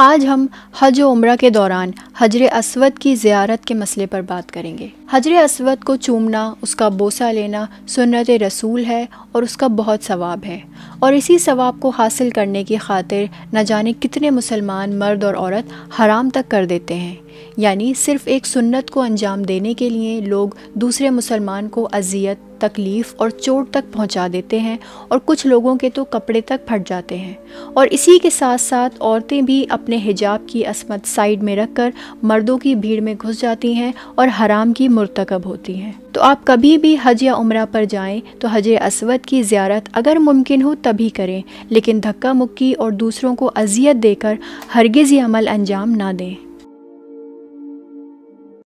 आज हम हज उम्र के दौरान हजर असवद की ज़ियारत के मसले पर बात करेंगे हजर असवद को चूमना उसका बोसा लेना सुनत रसूल है और उसका बहुत सवाब है और इसी सवाब को हासिल करने की खातिर न जाने कितने मुसलमान मर्द और औरत हराम तक कर देते हैं यानी सिर्फ एक सुन्नत को अंजाम देने के लिए लोग दूसरे मुसलमान को अजियत तकलीफ़ और चोट तक पहुंचा देते हैं और कुछ लोगों के तो कपड़े तक फट जाते हैं और इसी के साथ साथ औरतें भी अपने हिजाब की असमत साइड में रखकर मर्दों की भीड़ में घुस जाती हैं और हराम की मुरतकब होती हैं तो आप कभी भी हज या उम्र पर जाएं तो हज असवद की ज्यारत अगर मुमकिन हो तभी करें लेकिन धक्का मुक्की और दूसरों को अजियत देकर हरगिज़ ये अमल अंजाम ना दें